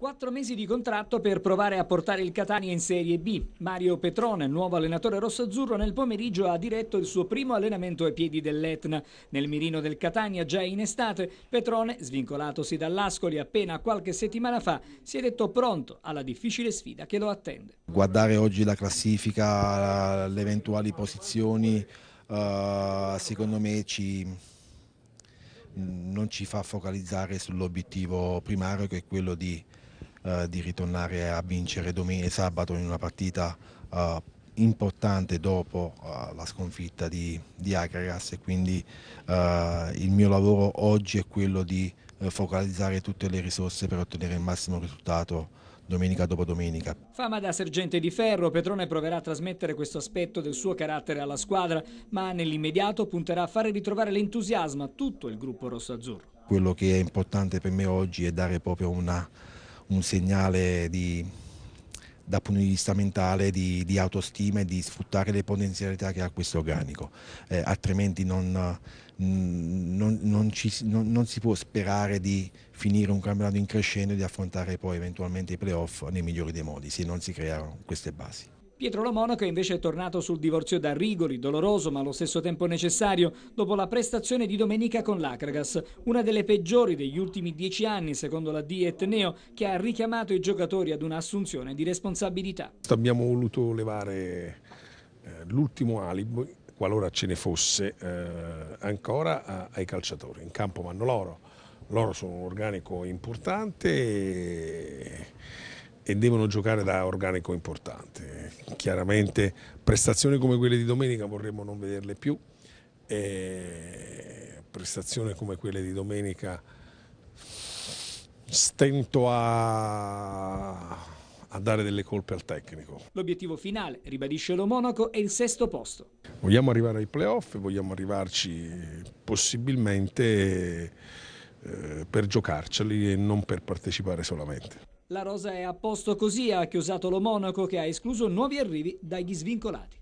Quattro mesi di contratto per provare a portare il Catania in Serie B. Mario Petrone, nuovo allenatore rossoazzurro, nel pomeriggio ha diretto il suo primo allenamento ai piedi dell'Etna. Nel mirino del Catania, già in estate, Petrone, svincolatosi dall'Ascoli appena qualche settimana fa, si è detto pronto alla difficile sfida che lo attende. Guardare oggi la classifica, le eventuali posizioni, uh, secondo me ci, non ci fa focalizzare sull'obiettivo primario che è quello di eh, di ritornare a vincere domenica e sabato in una partita eh, importante dopo uh, la sconfitta di, di Agragas e quindi uh, il mio lavoro oggi è quello di uh, focalizzare tutte le risorse per ottenere il massimo risultato domenica dopo domenica. Fama da sergente di ferro, Petrone proverà a trasmettere questo aspetto del suo carattere alla squadra, ma nell'immediato punterà a fare ritrovare l'entusiasmo a tutto il gruppo rosso-azzurro. Quello che è importante per me oggi è dare proprio una un segnale di, dal punto di vista mentale di, di, autostima e di sfruttare le potenzialità che ha questo organico, eh, altrimenti non, mm, non, non, ci, non, si può sperare di finire un campionato in crescendo e di affrontare poi eventualmente i playoff nei migliori dei modi se non si creano queste basi. Pietro Lo Monaco è invece tornato sul divorzio da Rigoli, doloroso ma allo stesso tempo necessario, dopo la prestazione di domenica con l'Acragas, una delle peggiori degli ultimi dieci anni secondo la DI Etneo, che ha richiamato i giocatori ad un'assunzione di responsabilità. Abbiamo voluto levare eh, l'ultimo alibi, qualora ce ne fosse, eh, ancora ai calciatori. In campo vanno loro, loro sono un organico importante e devono giocare da organico importante chiaramente prestazioni come quelle di domenica vorremmo non vederle più, e prestazioni come quelle di domenica stento a a dare delle colpe al tecnico. L'obiettivo finale, ribadisce lo Monaco, è il sesto posto. Vogliamo arrivare ai playoff, vogliamo arrivarci possibilmente eh, per giocarceli e non per partecipare solamente. La rosa è a posto così, ha chiusato lo Monaco che ha escluso nuovi arrivi dagli svincolati.